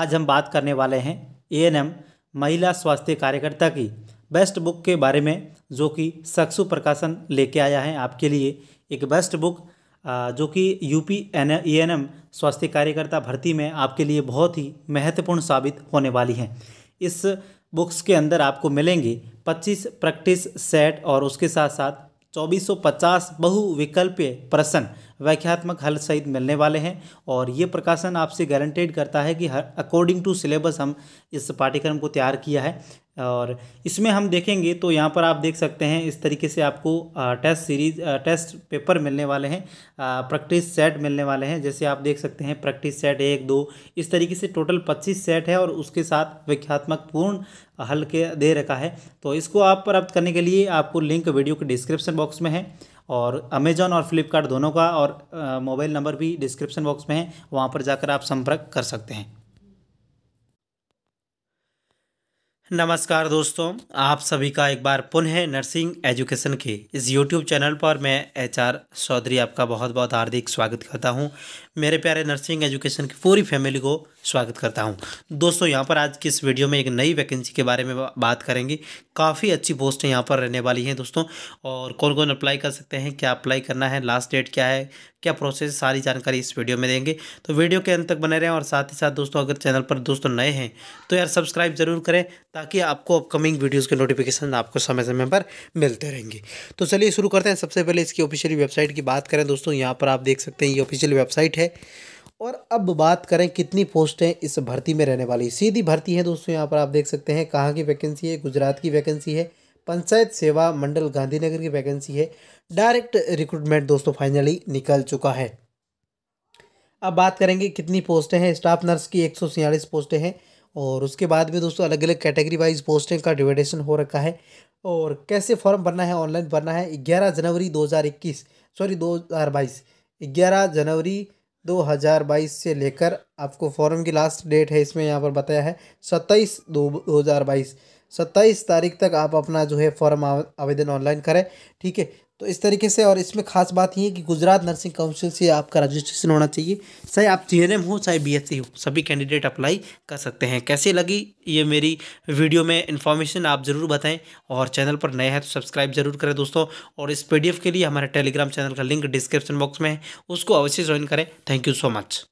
आज हम बात करने वाले हैं ए महिला स्वास्थ्य कार्यकर्ता की बेस्ट बुक के बारे में जो कि सक्सु प्रकाशन लेके आया है आपके लिए एक बेस्ट बुक जो कि UP N A N M स्वास्थ्य कार्यकर्ता भर्ती में आपके लिए बहुत ही महत्वपूर्ण साबित होने वाली है इस बुक्स के अंदर आपको मिलेंगे 25 प्रैक्टिस सेट और उसके साथ साथ 2450 बहुविकल्पीय प्रश्न व्याख्यात्मक हल सहित मिलने वाले हैं और ये प्रकाशन आपसे गारंटेड करता है कि हर अकॉर्डिंग टू सिलेबस हम इस पाठ्यक्रम को तैयार किया है और इसमें हम देखेंगे तो यहाँ पर आप देख सकते हैं इस तरीके से आपको टेस्ट सीरीज टेस्ट पेपर मिलने वाले हैं प्रैक्टिस सेट मिलने वाले हैं जैसे आप देख सकते हैं प्रैक्टिस सेट एक दो इस तरीके से टोटल पच्चीस सेट है और उसके साथ व्याख्यात्मक पूर्ण हल के दे रखा है तो इसको आप प्राप्त करने के लिए आपको लिंक वीडियो के डिस्क्रिप्शन बॉक्स में है और अमेज़ॉन और फ्लिपकार्ट दोनों का और मोबाइल नंबर भी डिस्क्रिप्शन बॉक्स में है वहाँ पर जाकर आप संपर्क कर सकते हैं नमस्कार दोस्तों आप सभी का एक बार पुनः नर्सिंग एजुकेशन के इस यूट्यूब चैनल पर मैं एचआर चौधरी आपका बहुत बहुत हार्दिक स्वागत करता हूं मेरे प्यारे नर्सिंग एजुकेशन की पूरी फैमिली को स्वागत करता हूं दोस्तों यहां पर आज की इस वीडियो में एक नई वैकेंसी के बारे में बात करेंगे काफ़ी अच्छी पोस्टें यहाँ पर रहने वाली हैं दोस्तों और कौन कौन अप्लाई कर सकते हैं क्या अप्लाई करना है लास्ट डेट क्या है क्या प्रोसेस सारी जानकारी इस वीडियो में देंगे तो वीडियो के अंत तक बने रहें और साथ ही साथ दोस्तों अगर चैनल पर दोस्तों नए हैं तो यार सब्सक्राइब ज़रूर करें ताकि ताकि आपको अपकमिंग वीडियोस के नोटिफिकेशन आपको समय समय पर मिलते रहेंगे तो चलिए शुरू करते हैं सबसे पहले इसकी ऑफिशियल वेबसाइट की बात करें दोस्तों यहाँ पर आप देख सकते हैं ये ऑफिशियल वेबसाइट है और अब बात करें कितनी पोस्ट हैं इस भर्ती में रहने वाली सीधी भर्ती है दोस्तों यहाँ पर आप देख सकते हैं कहाँ की वैकेंसी है गुजरात की वैकेंसी है पंचायत सेवा मंडल गांधीनगर की वैकेंसी है डायरेक्ट रिक्रूटमेंट दोस्तों फाइनली निकल चुका है अब बात करेंगे कितनी पोस्टें हैं स्टाफ नर्स की एक पोस्टें हैं और उसके बाद में दोस्तों अलग अलग कैटेगरी वाइज पोस्टिंग का डिविडेशन हो रखा है और कैसे फॉर्म भरना है ऑनलाइन भरना है ग्यारह जनवरी दो हज़ार इक्कीस सॉरी दो हज़ार बाईस ग्यारह जनवरी दो हज़ार बाईस से लेकर आपको फॉर्म की लास्ट डेट है इसमें यहाँ पर बताया है सत्ताईस दो दो हज़ार बाईस सत्ताईस तारीख तक आप अपना जो है फॉर्म आवेदन ऑनलाइन करें ठीक है तो इस तरीके से और इसमें खास बात ये है कि गुजरात नर्सिंग काउंसिल से आपका रजिस्ट्रेशन होना चाहिए चाहे आप जी हो चाहे बी e हो सभी कैंडिडेट अप्लाई कर सकते हैं कैसे लगी ये मेरी वीडियो में इन्फॉर्मेशन आप ज़रूर बताएं और चैनल पर नए हैं तो सब्सक्राइब ज़रूर करें दोस्तों और इस पी के लिए हमारे टेलीग्राम चैनल का लिंक डिस्क्रिप्शन बॉक्स में है उसको अवश्य ज्वाइन करें थैंक यू सो मच